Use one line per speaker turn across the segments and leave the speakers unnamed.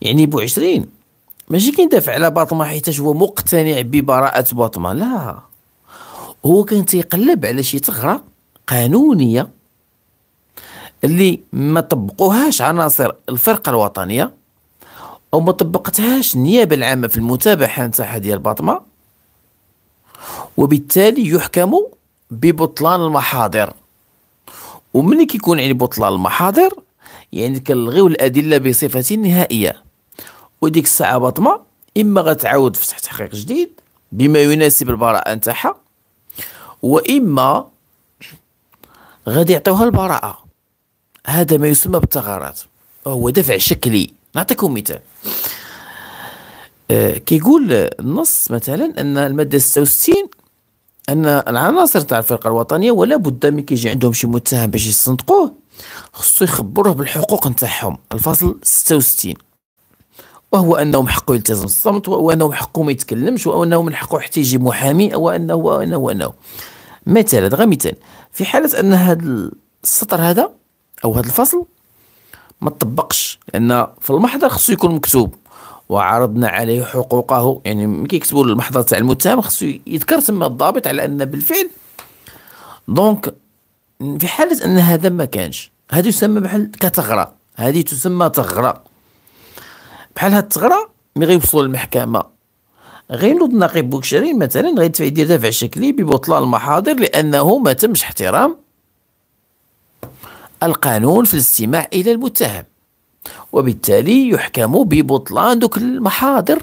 يعني بو عشرين ماشي كيندافع على باطما حيتاش هو مقتنع ببراءة باطما لا هو كان تيقلب على شي ثغرة قانونية اللي ما طبقوهاش عناصر الفرقة الوطنية أو ما طبقتهاش النيابة العامة في المتابعة نتاعها ديال باطمة وبالتالي يحكم ببطلان المحاضر وملي كيكون يعني بطلان المحاضر يعني كنلغيو الأدلة بصفة نهائية وديك الساعه باطمه اما غتعاود فتح تحقيق جديد بما يناسب البراءه نتاعها واما غادي يعطيوها البراءه هذا ما يسمى بالثغرات هو دفع شكلي نعطيكم مثال آه، كيقول النص مثلا ان الماده 66 ان العناصر تاع الفرقه الوطنيه ولا بد من كيجي عندهم شي متهم باش يصندقوه خصو يخبروه بالحقوق نتاعهم الفصل 66 وهو انه من حقه يلتزم الصمت انه من حقه ما يتكلمش انه من حقه حتى يجيب محامي او انه وانه وانه مثلا غير مثال في حاله ان هذا السطر هذا او هذا الفصل ما تطبقش لان في المحضر خصو يكون مكتوب وعرضنا عليه حقوقه يعني ملي كيكتبوا المحضر تاع المتهم خصو يذكر تما الضابط على ان بالفعل دونك في حاله ان هذا ما كانش هذا يسمى بحال كتغرى هذه تسمى تغرى بحال هاد الثغره مي غيوصلوا للمحكمه غينوض نقيب بوكشري مثلا غيدفع يدير دفع شكلي ببطلان المحاضر لانه ما تمش احترام القانون في الاستماع الى المتهم وبالتالي يحكم ببطلان دوك المحاضر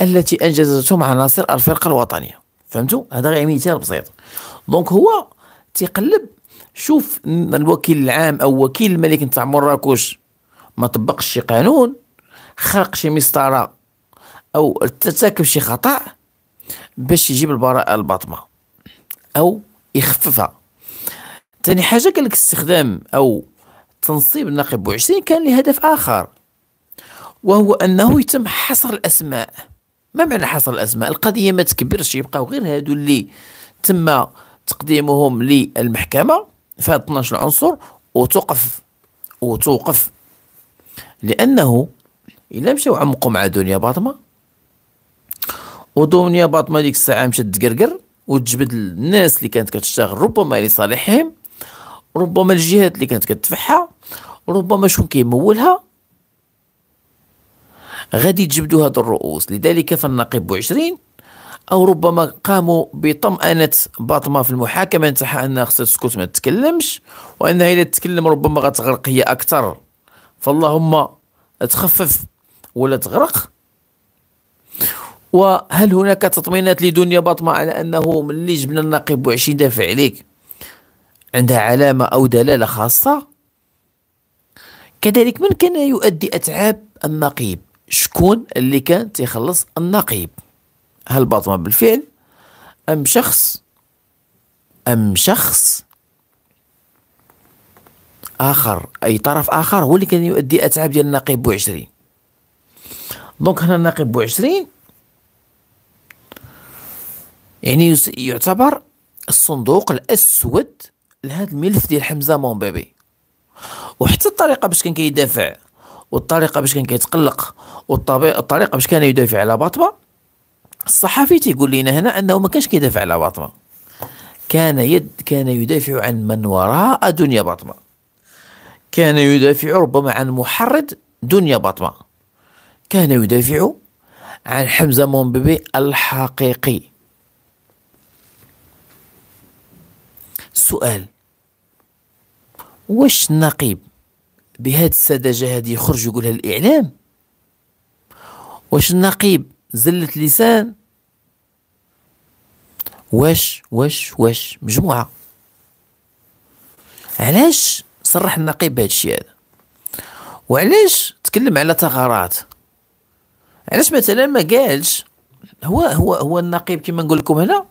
التي انجزتهم عناصر الفرقه الوطنيه فهمتوا هذا غير مثال بسيط دونك هو تيقلب شوف الوكيل العام او وكيل الملك نتاع مراكش ما طبقش شي قانون خرق شي مسطره او ارتكب شي خطا باش يجيب البراءه الباطمه او يخففها ثاني حاجه قال لك استخدام او تنصيب النقيب 20 كان لهدف اخر وهو انه يتم حصر الاسماء ما معنى حصر الاسماء القضيه ما تكبرش يبقاو غير هادو اللي تم تقديمهم للمحكمه في 12 عنصر وتوقف وتوقف لانه الا مشاو عمقوا مع دنيا باطمه ودنيا باطمه ديك الساعه مشات تقرقر وتجبد الناس اللي كانت كتشتغل ربما لصالحهم ربما الجهات اللي كانت كتدفعها ربما شكون كيمولها غادي تجبدوا هاد الرؤوس لذلك بو عشرين او ربما قاموا بطمأنة باطمة في المحاكمة نتاعها انها خصها تسكت ما تتكلمش وانها الا تتكلم ربما غتغرق هي اكثر فاللهم تخفف ولا تغرق وهل هناك تطمينات لدنيا باطمة على أنه ملي جبنا النقيب وعشي دافع عليك عندها علامة أو دلالة خاصة كذلك من كان يؤدي أتعاب النقيب شكون اللي كان تيخلص النقيب هل باطمة بالفعل أم شخص أم شخص آخر أي طرف آخر هو اللي كان يؤدي أتعاب ديال النقيب بوعشرين دونك هنا بو عشرين يعني يعتبر الصندوق الاسود لهذا الملف ديال حمزه مونبيبي وحتى الطريقه باش كان كيدافع والطريقه باش كان كيتقلق والطريقه باش كان يدافع على باطمه الصحفي تيقول لنا هنا انه ما كانش كيدافع على باطمه كان يد كان يدافع عن من وراء دنيا باطمه كان يدافع ربما عن محرض دنيا باطمه كان يدافع عن حمزة مومبيبي الحقيقي سؤال واش النقيب بهاد السذاجة هذه يخرج يقولها الإعلام واش النقيب زلة لسان واش واش واش مجموعة علاش صرح النقيب بهذا الشيء هذا وعلاش تكلم على ثغرات علاش مثلا ما قالش هو هو هو النقيب كما نقول لكم هنا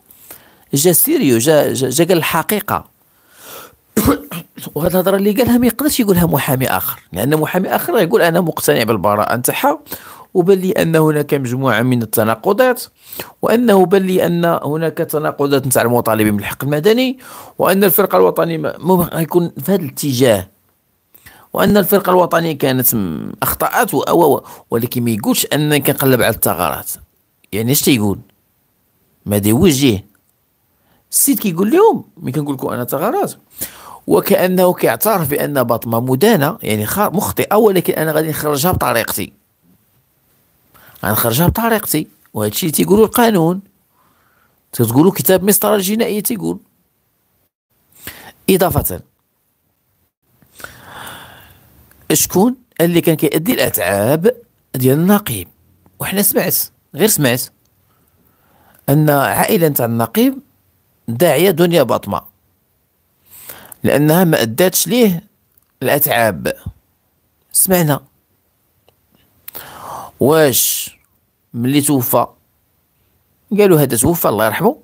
جا سيريو جا جا, قال الحقيقه وهذه الهضره اللي قالها ما يقدرش يقولها محامي اخر لان محامي اخر يقول انا مقتنع بالبراءه نتاعها وبان لي ان هناك مجموعه من التناقضات وانه بان لي ان هناك تناقضات نتاع المطالبين بالحق المدني وان الفرقه الوطنيه غيكون في هذا الاتجاه وان الفرقه الوطنيه كانت اخطات و ولكن ما يقولش انني كنقلب على الثغرات يعني اش تيقول ما دي وجه السيد كيقول لهم ملي كنقول لكم انا ثغرات وكانه كيعترف بان باطمه مدانه يعني مخطئه ولكن انا غادي نخرجها بطريقتي غنخرجها بطريقتي وهذا الشيء اللي تيقولوا القانون تقولوا كتاب مسطره الجنائيه تيقول اضافه شكون اللي كان كيأدي الاتعاب ديال النقيب وحنا سمعت غير سمعت ان عائله تاع النقيب داعيه دنيا باطمه لانها ما اداتش ليه الاتعاب سمعنا واش ملي توفى قالوا هذا توفى الله يرحمه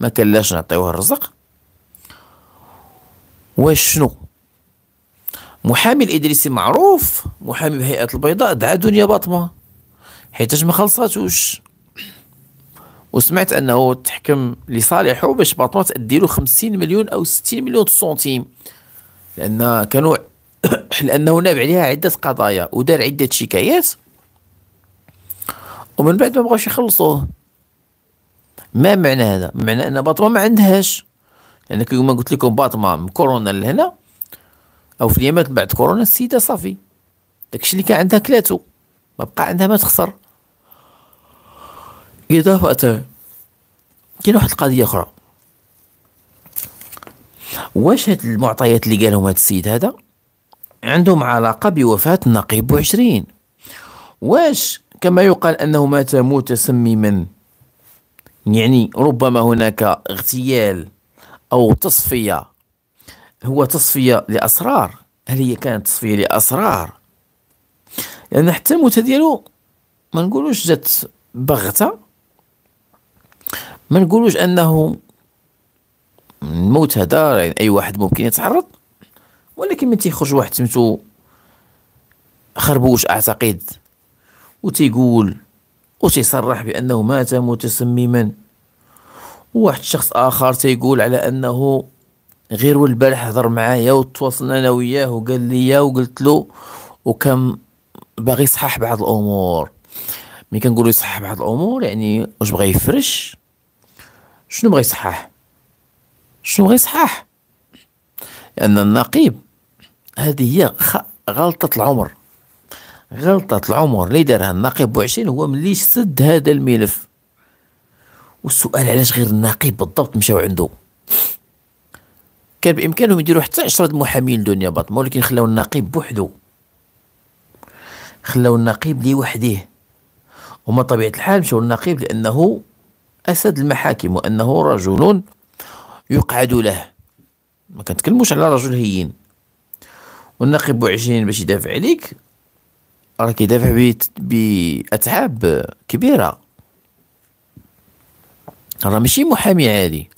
ما كلاش نعطيوه الرزق واش شنو محامي الادريسي معروف محامي بهيئه البيضاء دعا دنيا باطمه حيتاش ما خلصاتوش وسمعت انه تحكم لصالحه باش باطمه تادي له 50 مليون او 60 مليون سنتيم لان كانوا لانه ناب عليها عده قضايا ودار عده شكايات ومن بعد ما بغاش يخلصوه ما معنى هذا معنى ان باطمه ما عندهاش لان كما قلت لكم باطمه من كورونا لهنا او في اليمن بعد كورونا السيده صافي داكشي اللي كان عندها كلاتو ما بقى عندها ما تخسر اضافه كاين واحد القضيه اخرى واش هاد المعطيات اللي قالهم هاد السيد هذا عندهم علاقة بوفاة النقيب بوعشرين واش كما يقال أنه مات متسمما يعني ربما هناك اغتيال أو تصفية هو تصفية لأسرار هل هي كانت تصفية لأسرار لأن يعني حتى الموتة ديالو ما نقولوش جات بغتة ما نقولوش أنه الموت هذا يعني أي واحد ممكن يتعرض ولكن من تيخرج واحد سميتو خربوش أعتقد وتيقول وتيصرح بأنه مات متسمما وواحد شخص آخر تيقول على أنه غير والبارح هضر معايا وتواصلنا انا وياه وقال لي وقلت له وكان باغي يصحح بعض الامور ملي كنقولوا يصحح بعض الامور يعني واش بغى يفرش شنو بغى يصحح شنو بغى يصحح لان النقيب هذه هي غلطه العمر غلطه العمر اللي دارها النقيب بوعشرين هو ملي سد هذا الملف والسؤال علاش غير النقيب بالضبط مشاو عنده كان بامكانهم يديروا حتى 10 محامين دنيا باطمة ولكن خلاو النقيب بوحدو خلاو النقيب لوحده وما طبيعه الحال مشاو النقيب لانه اسد المحاكم وانه رجل يقعد له ما كنتكلموش على رجل هين والنقيب بوعجين باش يدافع عليك راه كيدافع باتعاب كبيره راه ماشي محامي عادي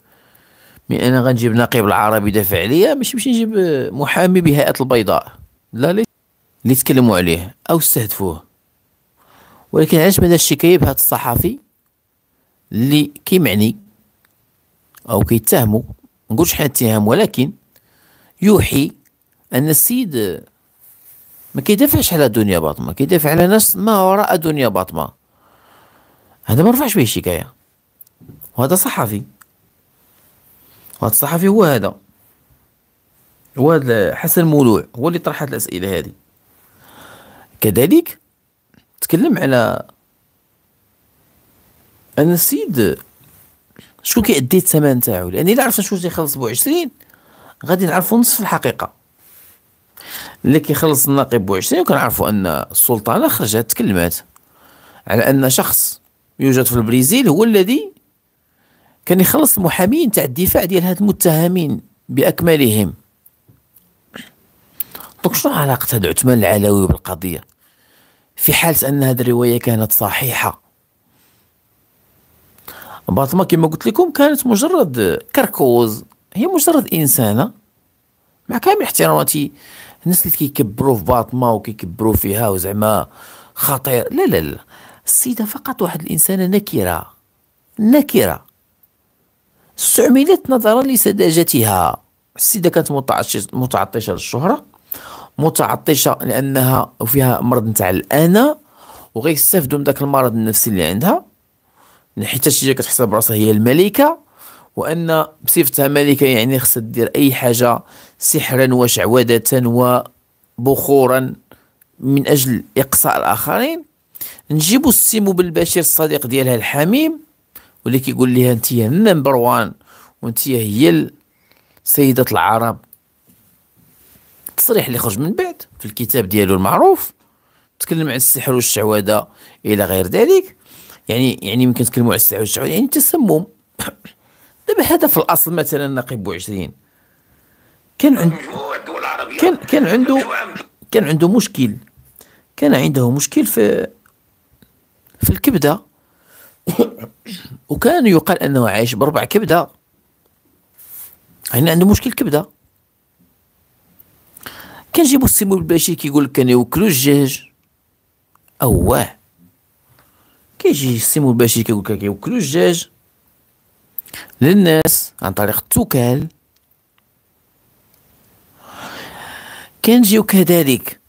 مي انا غنجيب نقيب العربي دافع عليا ماشي باش نجيب آه، محامي بهيئه البيضاء لا لي اللي تكلموا عليه او استهدفوه ولكن علاش بدا الشكايه بهذا الصحفي اللي كيمعني او كيتهمو نقولش حنا اتهام ولكن يوحي ان السيد آه، ما كيدافعش على دنيا باطمه كيدافع على ناس ما وراء دنيا باطمه هذا ما رفعش به الشكايه وهذا صحفي وهذا الصحفي هو هذا هو حسن مولوع هو اللي طرح هذه الاسئله هذه كذلك تكلم على ان السيد شكون كيأدي الثمن تاعو لان الا عرفنا شكون تيخلص بو 20 غادي نعرفوا نصف الحقيقه اللي كيخلص الناقب بو 20 وكنعرفوا ان السلطانه خرجت تكلمات على ان شخص يوجد في البرازيل هو الذي كان يخلص المحامين تاع الدفاع ديال هاد المتهمين باكملهم دونك شنو علاقة هاد عثمان العلوي بالقضية في حالة أن هاد الرواية كانت صحيحة باطمة كما قلت لكم كانت مجرد كركوز هي مجرد إنسانة مع كامل احتراماتي الناس اللي كيكبروا في باطمة وكيكبروا فيها وزعما خطير لا لا لا السيدة فقط واحد الإنسانة نكرة نكرة استعملت نظرا لسذاجتها السيدة كانت متعطشة للشهرة متعطشة لأنها فيها مرض نتاع الأنا وغيستافدوا من ذاك المرض النفسي اللي عندها حيت هي يعني كتحسب براسها هي الملكة وأن بصفتها ملكة يعني خصها دير أي حاجة سحرا وشعوذة وبخورا من أجل إقصاء الآخرين نجيبو السيمو بالبشير الصديق ديالها الحميم واللي كيقول لها انت نمبر وان وانت هي سيدة العرب التصريح اللي خرج من بعد في الكتاب ديالو المعروف تكلم عن السحر والشعوذة الى غير ذلك يعني يعني يمكن تكلموا على السحر والشعوذة يعني التسمم دابا هذا في الاصل مثلا نقيب عشرين كان عنده كان كان عنده كان عنده مشكل كان عنده مشكل في في الكبده وكان يقال انه عايش بربع كبده هنا يعني عنده مشكل كبده كنجيبو السيمو الباشي كيقول لك كناكلو الدجاج اواه كيجي السيمو الباشي كيقول لك كياكلو الدجاج للناس عن طريق التوكال كنجيو كذلك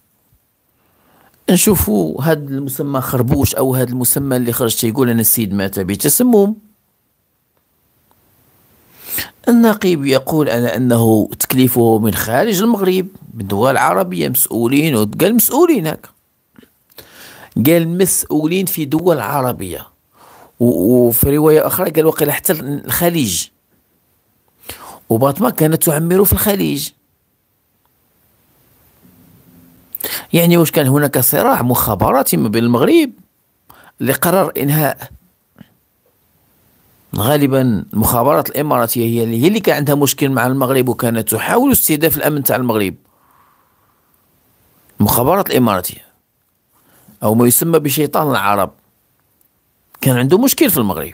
نشوفوا هذا المسمى خربوش او هذا المسمى اللي خرج تيقول ان السيد مات بتسمم النقيب يقول على انه تكليفه من خارج المغرب من دول عربيه مسؤولين قال مسؤولين هكا قال مسؤولين في دول عربيه وفي روايه اخرى قال وقيل حتى الخليج وباطمه كانت تعمر في الخليج يعني واش كان هناك صراع مخابراتي ما بين المغرب لقرار إنهاء غالبا المخابرات الإماراتية هي اللي, هي اللي كان عندها مشكل مع المغرب وكانت تحاول استهداف الأمن تاع المغرب المخابرات الإماراتية أو ما يسمى بشيطان العرب كان عنده مشكل في المغرب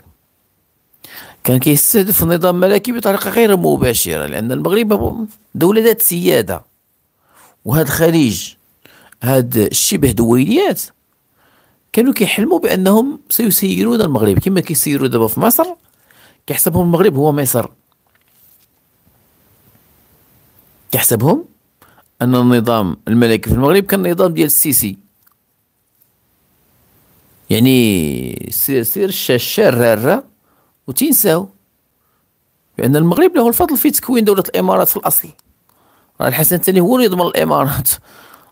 كان كيستهدف النظام الملكي بطريقة غير مباشرة لأن المغرب دولة ذات سيادة وهذا الخليج هاد الشبه دويليات كانوا كيحلموا بانهم سيسيرون المغرب كما كيسيروا دابا في مصر كيحسبهم المغرب هو مصر كيحسبهم ان النظام الملكي في المغرب كان النظام ديال السيسي يعني سير سير الشرارة وتنساو بان المغرب له الفضل في تكوين دوله الامارات في الاصل راه الحسن الثاني هو اللي يضمن الامارات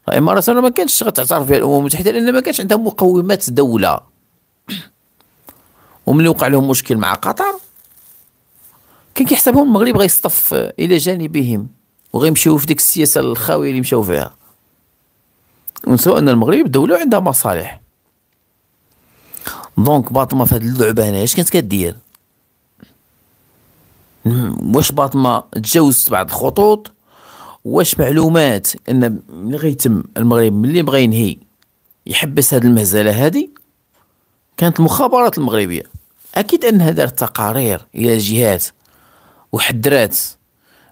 الامارات ما كانتش غتعترف بها الامم المتحده لان ما كانش عندها مقومات دوله وملي وقع لهم مشكل مع قطر كان كيحسبهم المغرب غيصطف الى جانبهم وغيمشيو في ديك السياسه الخاويه اللي مشاو فيها ونساو ان المغرب دوله عندها مصالح دونك باطمه في هاد اللعبه هنا اش كانت كدير واش باطمه تجاوزت بعض الخطوط واش معلومات ان ملي غيتم المغرب ملي بغى ينهي يحبس هذه المهزله هذه كانت المخابرات المغربيه اكيد انها دارت تقارير الى الجهات وحذرات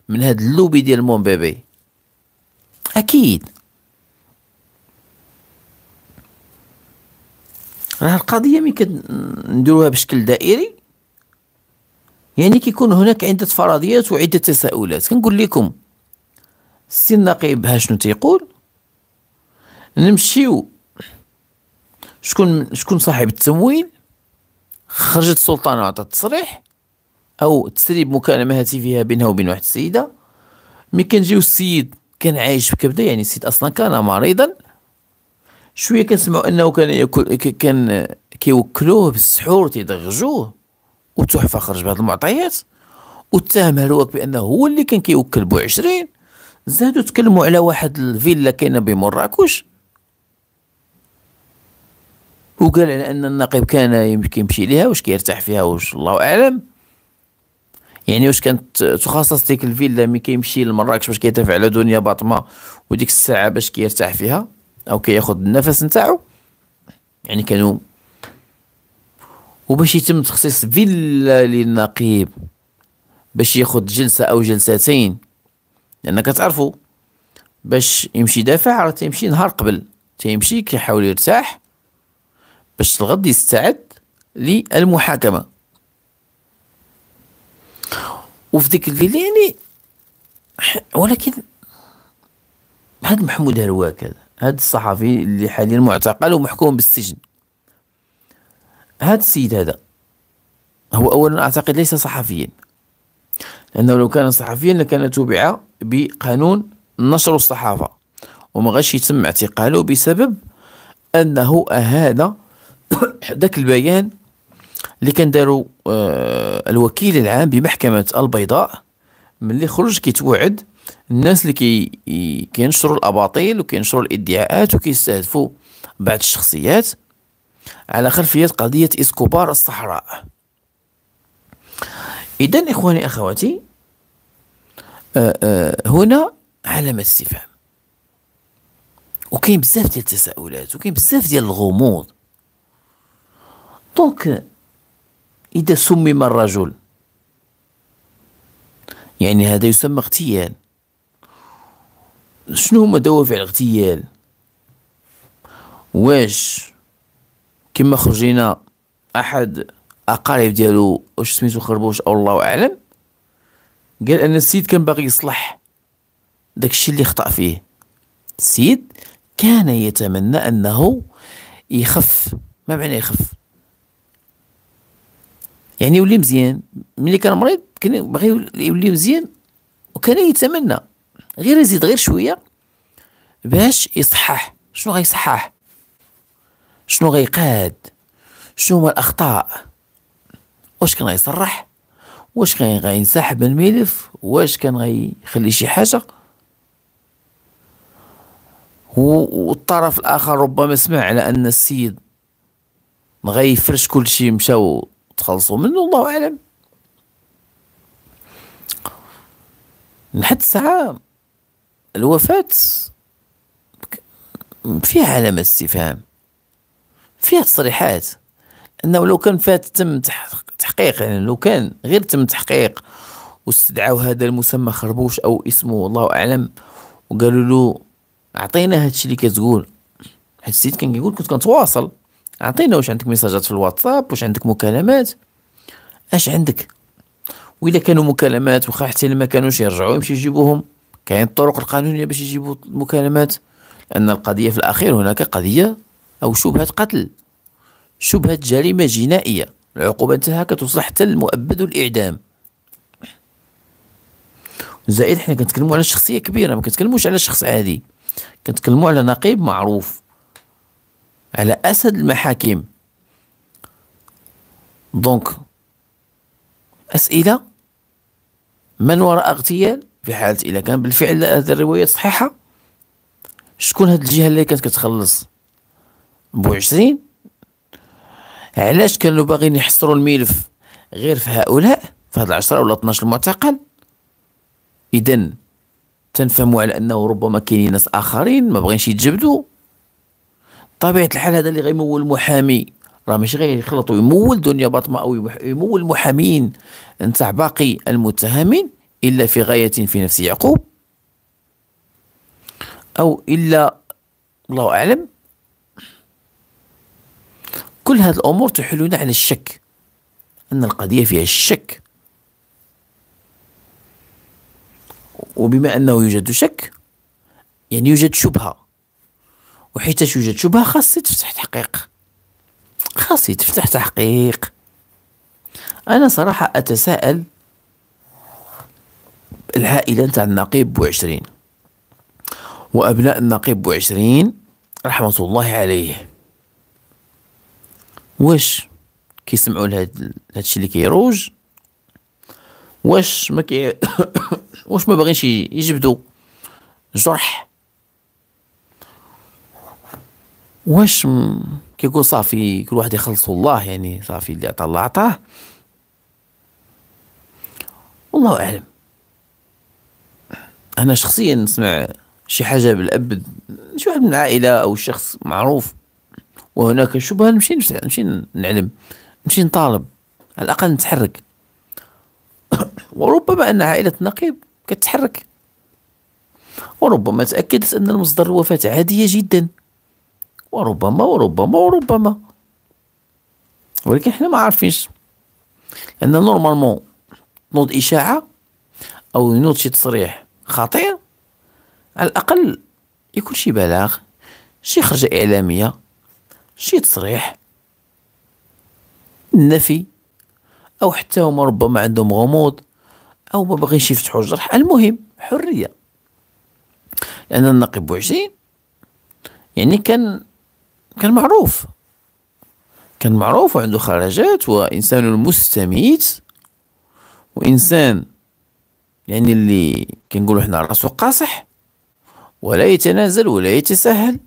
من هذا اللوبي ديال مومبابي اكيد راه القضيه ملي كنديروها بشكل دائري يعني كيكون هناك عده فرضيات وعده تساؤلات كنقول لكم السي النقيب ها شنو تيقول نمشيو شكون شكون صاحب التموين خرجت السلطانة وعطى تصريح او تسريب مكالمة هاتفية بينها وبين واحد السيدة مي كنجيو السيد كان عايش في كبدة يعني السيد اصلا كان مريضا شوية كنسمعوا انه كان ياكل كان كيوكلوه بالسحور تيدغجوه وتحفة خرج بهاد المعطيات واتهم الواك بانه هو اللي كان كيوكل بو عشرين زادوا تكلموا على واحد الفيلا كاينه بمراكش وقال على ان النقيب كان يمكن يمشي ليها واش كيرتاح فيها واش الله اعلم يعني واش كانت تخصص ديك الفيلا ملي كيمشي لمراكش باش كيتفع على دنيا باطمه وديك الساعه باش كيرتاح فيها او كياخذ النفس نتاعو يعني كانوا وباش يتم تخصيص فيلا للنقيب باش ياخذ جلسه او جلستين لأنك تعرفوا باش يمشي دافع راه تيمشي نهار قبل تيمشي كيحاول يرتاح باش الغد يستعد للمحاكمة وفي ديك الليلة يعني ولكن هاد محمود هرواك هذا هاد الصحفي اللي حاليا معتقل ومحكوم بالسجن هاد السيد هذا هو اولا اعتقد ليس صحفيا لانه لو كان صحفيا لكان تبع بقانون نشر الصحافة وما غاش يتم اعتقاله بسبب أنه هذا ذاك البيان اللي كان داروا آه الوكيل العام بمحكمة البيضاء ملي خرج كيتوعد الناس اللي كي كينشروا الاباطيل وكينشروا الادعاءات وكيستهدفوا بعض الشخصيات على خلفيه قضيه اسكوبار الصحراء اذا اخواني اخواتي آه، آه، هنا علامة استفهام وكاين بزاف ديال التساؤلات وكاين بزاف ديال الغموض دونك إذا سمم الرجل يعني هذا يسمى اغتيال شنو هما دوافع الاغتيال واش كما خرجينا احد اقارب ديالو واش سميتو خربوش او الله اعلم قال ان السيد كان باغي يصلح داك الشيء اللي خطأ فيه السيد كان يتمنى أنه يخف ما معنى يخف يعني يولي مزيان ملي كان مريض كان باغي يولي مزيان وكان يتمنى غير يزيد غير شويه باش يصحح شنو غيصحح شنو غيقاد شنو هما الاخطاء واش كان غيصرح واش كان غينسحب الملف واش كان غيخلي شي حاجه والطرف الاخر ربما سمع على ان السيد غيفرش كل شيء مشاو تخلصوا منه الله اعلم لحد الساعه الوفاه فيها علامه استفهام فيها تصريحات انه لو كان فات تم تحقيق التحقيق يعني لو كان غير تم تحقيق واستدعاو هذا المسمى خربوش او اسمه والله اعلم وقالوا له اعطينا هادشي اللي كتقول حيت السيد كان كيقول كنت كنتواصل اعطينا واش عندك ميساجات في الواتساب واش عندك مكالمات اش عندك واذا كانوا مكالمات واخا حتى ما كانوش يرجعوا يمشي يجيبوهم كاين الطرق القانونيه باش يجيبوا المكالمات لان القضيه في الاخير هناك قضيه او شبهه قتل شبهه جريمه جنائيه العقوبة نتاعها كتوصل حتى المؤبد والإعدام زائد حنا كنتكلموا على شخصيه كبيره ما كنتكلموش على شخص عادي كنتكلموا على نقيب معروف على اسد المحاكم دونك اسئله من وراء اغتيال في حاله اذا كان بالفعل هذه الروايه صحيحه شكون هاد الجهه اللي كانت كتخلص بو عشرين علاش كانوا باغيين يحصروا الملف غير في هؤلاء في هاد العشرة ولا 12 معتقل اذا تنفهموا على انه ربما كاينين ناس اخرين ما بغينش يتجبدوا طبيعه الحال هذا اللي غيمول المحامي راه ماشي غيخلط ويمول دنيا باطمه او يمول المحامين نتاع باقي المتهمين الا في غايه في نفس يعقوب او الا الله اعلم كل هذه الأمور تحلون عن الشك أن القضية فيها الشك وبما أنه يوجد شك يعني يوجد شبهة وحيت يوجد شبهة خاص تفتح تحقيق خاص تفتح تحقيق أنا صراحة أتساءل العائلة نتاع النقيب بو عشرين وأبناء النقيب بو عشرين رحمة الله عليه واش كيسمعوا لهاد الشيء اللي كيروج واش ما كي واش ما باغينش يجبدوا جرح واش م... كيقول صافي كل واحد يخلصو الله يعني صافي اللي عطى الله عطاه والله اعلم انا شخصيا نسمع شي حاجه بالاب شي واحد من العائله او شخص معروف وهناك شبهة نمشي نمشي نعلم نمشي نطالب على الأقل نتحرك وربما أن عائلة النقيب كتحرك وربما تأكدت أن المصدر الوفاة عادية جدا وربما وربما وربما ولكن حنا ما عارفينش لأن نورمالمون تنوض إشاعة أو ينوض شي تصريح خطير على الأقل يكون شي بلاغ شي خرجة إعلامية شي تصريح نفي او حتى هما ربما عندهم غموض او ما باغيش يفتحوا الجرح المهم حريه لان النقيب بوعجين يعني كان كان معروف كان معروف وعنده خرجات وانسان مستميت وانسان يعني اللي كنقولوا حنا راسو قاصح ولا يتنازل ولا يتساهل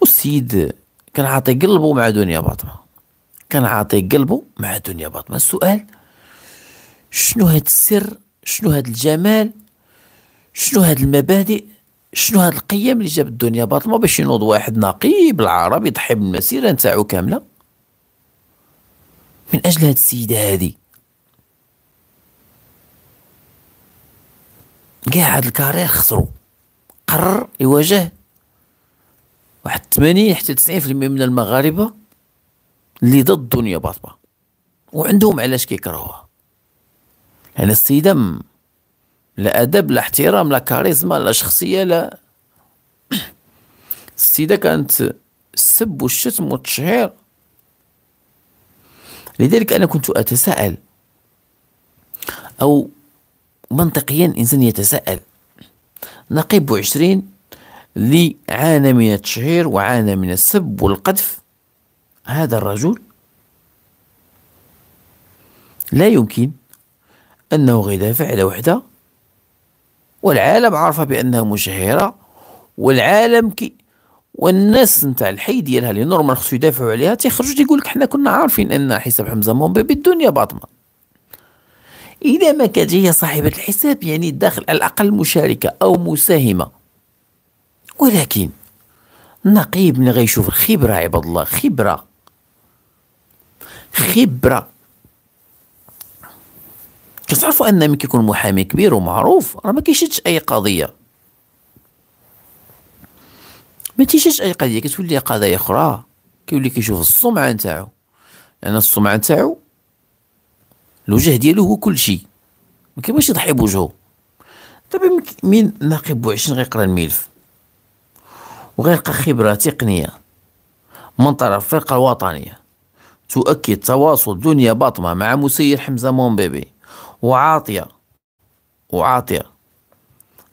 والسيد كان عاطي قلبه مع دنيا باطمه كان عاطي قلبه مع دنيا باطمه السؤال شنو هاد السر شنو هاد الجمال شنو هاد المبادئ شنو هاد القيم اللي جاب الدنيا باطمه باش ينوض واحد نقي بالعرب يضحي بالمسيره نتاعو كامله من اجل هاد السيده هادي كاع هاد الكارير خسرو قرر يواجه واحد 80 حتى 90% من المغاربه اللي ضد الدنيا باطبه وعندهم علاش كيكرهوها يعني السيده لا ادب لا احترام لا كاريزما لا شخصيه لا السيده كانت السب والشتم والتشهير لذلك انا كنت اتساءل او منطقيا الانسان يتساءل نقيب عشرين اللي عانى من التشهير وعانى من السب والقذف هذا الرجل لا يمكن أنه غيدافع على وحدة والعالم عارفة بأنها مشهرة والعالم كي والناس نتاع الحي ديالها اللي نورمال خصو يدافعوا عليها تيخرجوا تيقول لك حنا كنا عارفين ان حساب حمزه مومبي الدنيا باطمه اذا ما كانت هي صاحبه الحساب يعني داخل على الاقل مشاركه او مساهمه ولكن نقيب من غيشوف الخبرة عباد الله خبرة خبرة كتعرفوا ان من كيكون محامي كبير ومعروف راه ما كيشدش اي قضيه ما تيشدش اي قضيه كتولي قضايا اخرى كيولي كيشوف السمعه نتاعو لان يعني السمعه نتاعو الوجه ديالو هو كل شيء ما كيبغيش يضحي بوجهه دابا من نقيب بوعشرين غيقرا الملف وغير خبرة تقنية من طرف فرقة الوطنية تؤكد تواصل دنيا باطمة مع مسير حمزة مومبيبي وعاطية وعاطية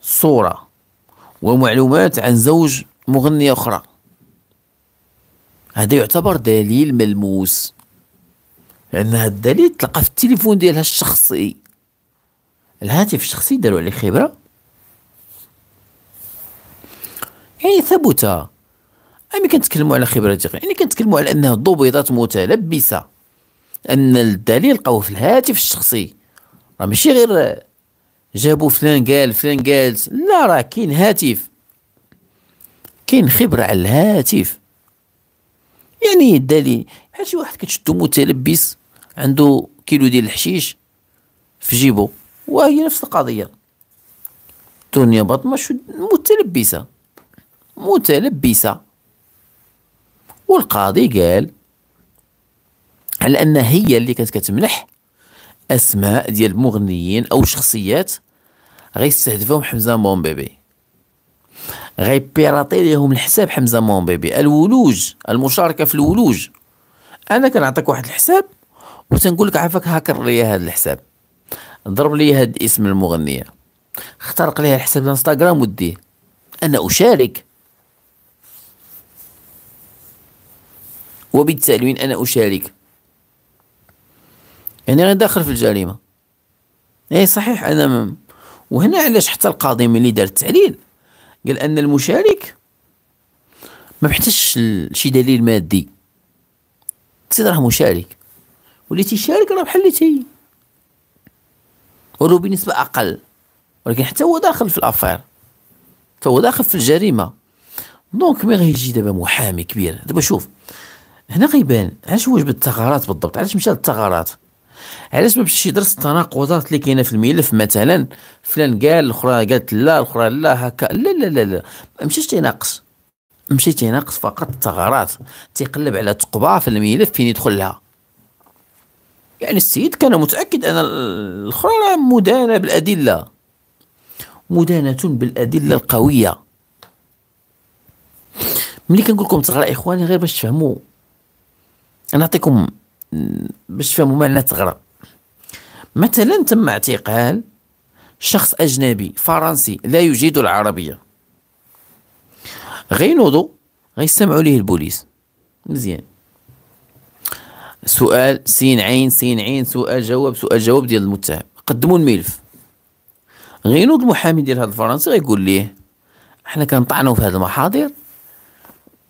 صورة ومعلومات عن زوج مغنية أخرى هذا يعتبر دليل ملموس لأن هذا الدليل تلقى في التليفون ديال الشخصي الهاتف الشخصي داروا عليه خبرة يعني ثبت أمي كنتكلموا على خبرة تقنية يعني كنتكلموا على أنه ضبيطات متلبسة أن الدليل لقاوه في الهاتف الشخصي راه ماشي غير جابوا فلان قال فلان قال لا راه كاين هاتف كاين خبرة على الهاتف يعني الدليل بحال شي واحد كتشدو متلبس عنده كيلو ديال الحشيش في جيبو وهي نفس القضية دنيا باطمة متلبسة متلبسة والقاضي قال على أن هي اللي كانت كتملح أسماء ديال المغنيين أو شخصيات غيستهدفهم حمزة مون بيبي غيبيراطي ليهم الحساب حمزة مون بيبي الولوج المشاركة في الولوج أنا كنعطيك واحد الحساب وتنقول لك عافاك هاكر ليا هذا الحساب ضرب لي هاد اسم المغنية اخترق ليها الحساب الانستغرام وديه أنا أشارك وبالتالي من أنا أشارك يعني أنا داخل في الجريمة أي صحيح أنا مم. وهنا علاش حتى القاضي ملي دار التعليل قال أن المشارك ما محتاجش شي دليل مادي السيد راه مشارك واللي تيشارك راه بحال اللي تي ولو بنسبة أقل ولكن حتى هو داخل في الأفير حتى هو داخل في الجريمة دونك مي غيجي دابا محامي كبير دابا شوف هنا غيبان علاش واجب الثغرات بالضبط علاش مشى للثغرات علاش ما مشيش يدرس التناقضات اللي كاينه في الملف مثلا فلان قال الاخرى قالت لا الاخرى لا هكا لا لا لا لا ما مشاش تيناقص مشى تيناقص فقط الثغرات تيقلب على تقبع في الملف فين يدخل لها يعني السيد كان متأكد أن الأخرى مدانة بالأدلة مدانة بالأدلة القوية ملي كنقول لكم تقرا إخواني غير باش تفهموا نعطيكم باش تفهموا معنى تغرى مثلا تم اعتقال شخص اجنبي فرنسي لا يجيد العربيه غينوضو غيستمعوا ليه البوليس مزيان سؤال سين عين سين عين سؤال جواب سؤال جواب ديال المتهم قدموا الملف غينوض المحامي ديال هذا الفرنسي غيقول ليه احنا كنطعنوا في هذه المحاضر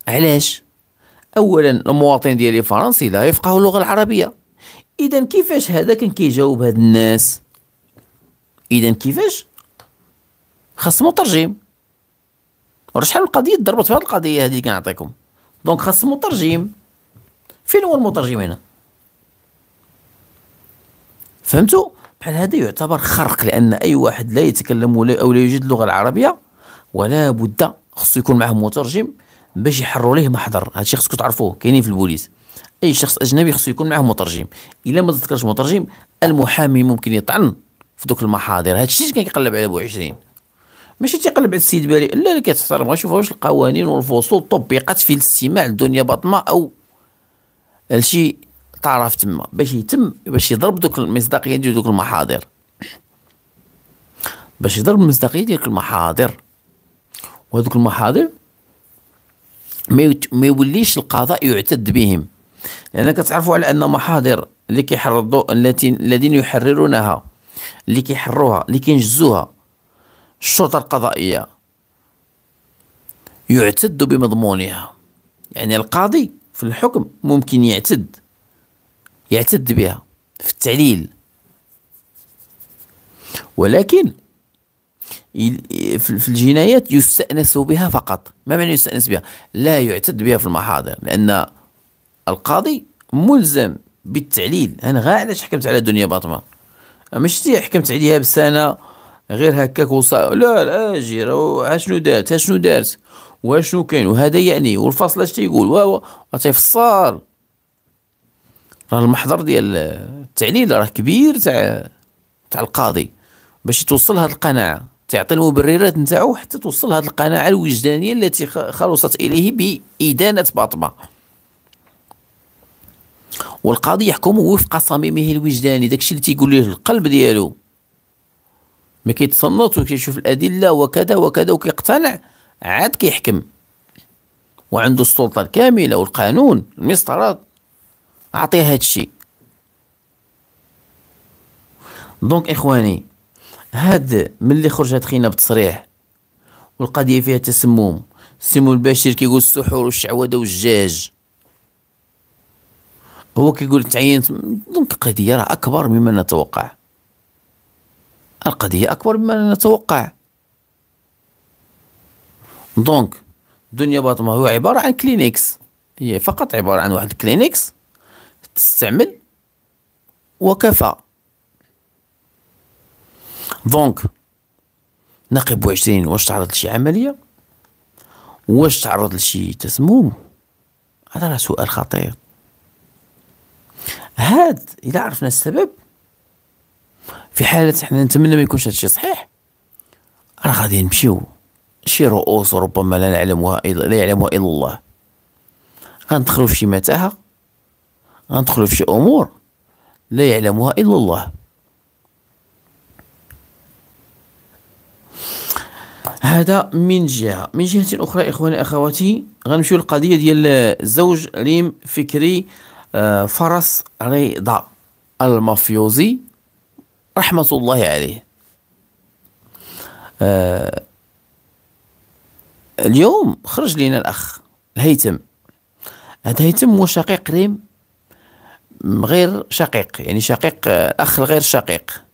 علاش اولا المواطن ديالي فرنسي لا يفقه اللغه العربيه اذا كيفاش هذا كان كيجاوب هاد الناس اذا كيفاش خاص مترجم راه شحال من ضربت في هاد القضيه هذه كنعطيكم دونك خاص مترجم فين هو المترجم هنا فهمتوا بحال هذا يعتبر خرق لان اي واحد لا يتكلم ولا او لا يجيد اللغه العربيه ولا بد خصو يكون معه مترجم باش يحروا ليه محضر هادشي خصكم تعرفوه كاينين في البوليس اي شخص اجنبي خصو يكون معاه مترجم الا ما تذكرش مترجم المحامي ممكن يطعن في دوك المحاضر هادشي اللي كيقلب على ابو 20 ماشي تيقلب على السيد بالي لا لا كيتحترم غنشوف واش القوانين والفصول طبقت في الاستماع لدنيا باطمه او لشي طرف تما باش يتم باش يضرب دوك المصداقيه ديال دوك المحاضر باش يضرب المصداقيه ديال المحاضر وهذوك المحاضر ما يوليش القضاء يعتد بهم لان كتعرفوا على ان محاضر اللي كيحرضوا التي الذين يحررونها اللي كيحروها اللي كينجزوها الشرطه القضائيه يعتد بمضمونها يعني القاضي في الحكم ممكن يعتد يعتد بها في التعليل ولكن في الجنايات يستأنس بها فقط ما معنى يستأنس بها لا يعتد بها في المحاضر لأن القاضي ملزم بالتعليل انا غير علاش حكمت على دنيا باطمه ماشي حكمت عليها بسنه غير هكاك وصا لا لا اجي شنو دارت شنو دارت واشنو كاين وهذا يعني والفصل اش تيقول واو تيفصل راه المحضر ديال التعليل راه كبير تاع تاع القاضي باش توصل هاد القناعه تعطي المبررات نتاعو حتى توصل هذه القناعه الوجدانيه التي خلصت اليه بادانه باطمه والقاضي يحكم وفق صميمه الوجداني داكشي اللي تيقول ليه القلب ديالو ما كيتصنت وكيشوف الادله وكذا وكذا وكيقتنع عاد كيحكم وعنده السلطه الكامله والقانون المسطرات اعطيه هادشي دونك اخواني هاد ملي خرجت خينا بتصريح والقضيه فيها تسمم سمو البشير كيقول السحور والشعوذه والجاج هو كيقول تعينت دونك القضيه راه اكبر مما نتوقع القضيه اكبر مما نتوقع دونك دنيا باطمه هو عباره عن كلينيكس هي فقط عباره عن واحد كلينيكس تستعمل وكفى دونك بو عشرين واش تعرض لشي عملية واش تعرض لشي تسموم هذا راه سؤال خطير هاد إذا عرفنا السبب في حالة حنا نتمنى ما يكونش هادشي صحيح راه غادي نمشيو شي رؤوس ربما لا نعلمها لا يعلمها إلا الله غندخلو في شي متاهة غندخلو في شي أمور لا يعلمها إلا الله هذا من جهة من جهة أخرى إخواني أخواتي غنمشيو للقضية ديال الزوج ريم فكري آه، فرس رضا المافيوزي رحمة الله عليه آه اليوم خرج لنا الأخ الهيثم هذا هيثم هو شقيق ريم غير شقيق يعني شقيق آه، أخ غير شقيق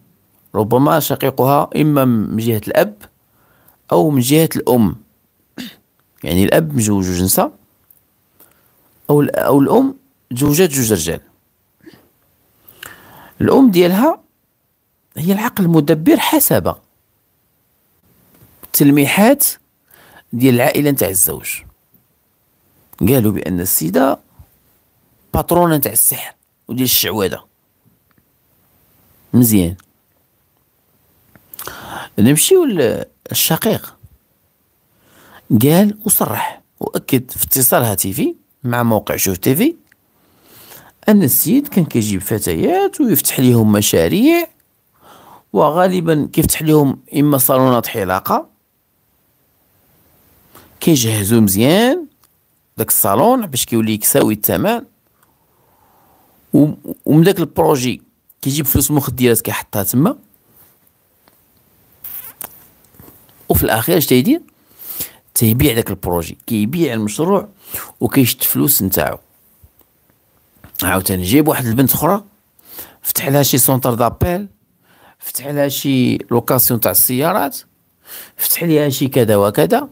ربما شقيقها إما من جهة الأب أو من جهة الأم يعني الأب مزوج جوج نساء أو أو الأم تزوجات جوج رجال الأم ديالها هي العقل المدبر حسب التلميحات ديال العائلة نتاع الزوج قالوا بأن السيدة باترونة نتاع السحر وديال الشعوذة مزيان نمشيو الشقيق قال وصرح وأكد في اتصال هاتفي مع موقع شوف تيفي أن السيد كان كيجيب فتيات ويفتح لهم مشاريع وغالبا كيفتح لهم إما صالونات حلاقة كيجهزو مزيان داك الصالون باش كيولي يساوي الثمن ومن داك البروجي كيجيب فلوس مخدرات كيحطها تما وفي الاخير اش تيدير تيبيع داك البروجي كيبيع المشروع وكيشد فلوس نتاعو عاوتاني جيب واحد البنت اخرى فتح لها شي سونتر دابيل فتح لها شي لوكاسيون تاع السيارات فتح ليها شي كذا وكذا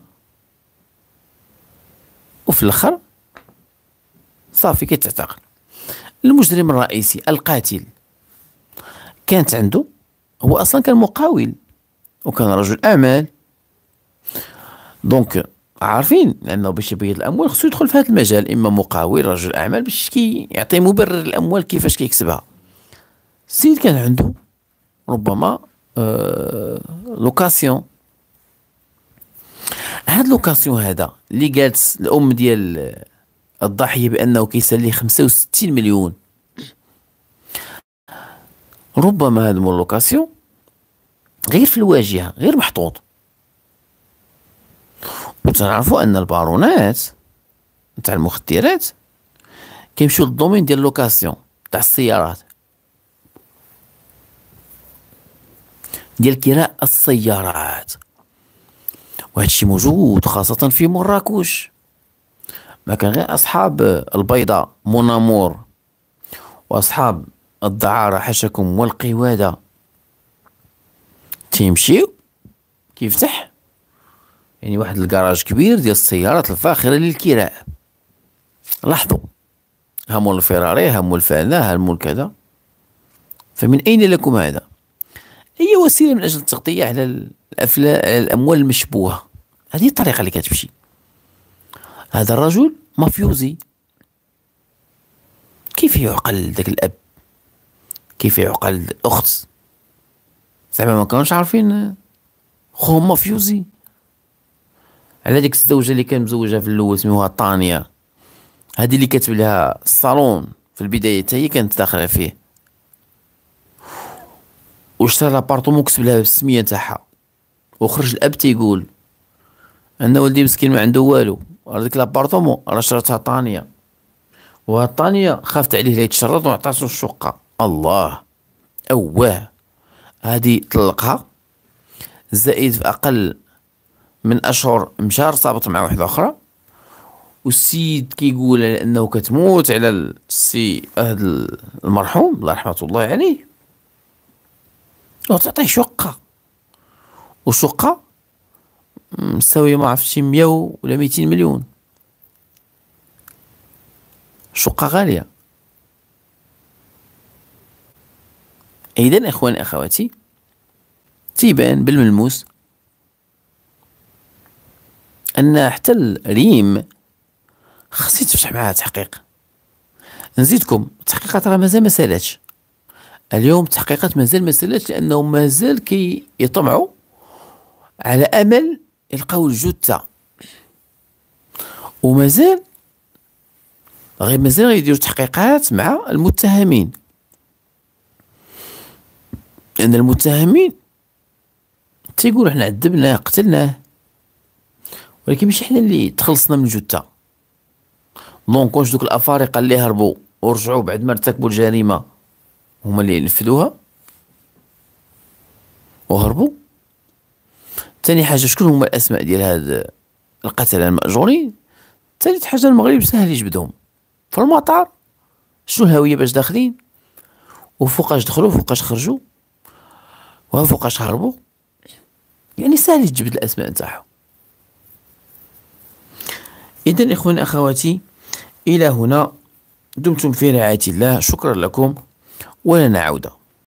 وفي الاخر صافي كيتعتقل المجرم الرئيسي القاتل كانت عنده هو اصلا كان مقاول وكان رجل اعمال دونك عارفين لانه باش يبيض الاموال خصو يدخل في هذا المجال اما مقاول رجل اعمال باش كي يعطي مبرر الاموال كيفاش كيكسبها السيد كان عنده ربما آه لوكاسيون هاد لوكاسيون هذا اللي قالت الام ديال الضحيه بانه كيساليه 65 مليون ربما هاد مول لوكاسيون غير في الواجهه غير محطوط تنعرفوا ان البارونات تاع المخدرات كيمشيو للدومين ديال لوكاسيون تاع السيارات ديال كراء السيارات وهذا الشيء موجود خاصة في مراكش ما كان غير أصحاب البيضة مونامور وأصحاب الدعارة حشكم والقوادة تيمشيو كيفتح يعني واحد الكراج كبير ديال السيارات الفاخره للكراء لاحظوا هامو الفيراري هامو الفانا هامو كذا فمن اين لكم هذا هي وسيله من اجل التغطيه على الافلام الاموال المشبوهه هذه الطريقه اللي كتمشي هذا الرجل مافيوزي كيف يعقل ذاك الاب كيف يعقل الاخت زعما ما كانوش عارفين خوهم مافيوزي على ديك الزوجه اللي كان مزوجها في الاول سميوها طانيا هذه اللي كتب لها الصالون في البدايه حتى هي كانت داخله فيه وشرا لابارتومون كتب لها بالسميه تاعها وخرج الاب تيقول ان ولدي مسكين ما عنده والو هاديك لابارتومون راه شراتها طانيا وطانيا خافت عليه لا يتشرط وعطاتو الشقه الله اواه هادي طلقها زائد في اقل من اشهر مشى ارتبط مع وحده اخرى والسيد كيقول على انه كتموت على السي هذا المرحوم الله رحمه الله عليه وتعطيه شقه وشقه مساوية ما عرفتش 100 ولا 200 مليون شقه غاليه اذا اخواني اخواتي تيبان بالملموس ان حتى ريم خصني تفتح معاها تحقيق نزيدكم التحقيقات راه مازال ما سالاتش اليوم التحقيقات مازال ما سالاتش لانهم مازال يطمعوا على امل يلقاو الجثه ومازال غير مازال غيديروا تحقيقات مع المتهمين لان المتهمين تيقولوا حنا عذبناه قتلناه ولكن ماشي حنا اللي تخلصنا من الجثه دونك واش دوك الافارقه اللي هربوا ورجعوا بعد ما ارتكبوا الجريمه هما اللي نفذوها وهربوا ثاني حاجه شكون هما الاسماء ديال هاد القتله الماجورين ثالث حاجه المغرب سهل يجبدهم في المطار شنو الهويه باش داخلين وفوقاش دخلوا فوقاش خرجوا وفوقاش هربوا يعني سهل تجبد الاسماء نتاعهم إذن إخواني أخواتي إلى هنا دمتم في رعاية الله شكرا لكم ولنا عوده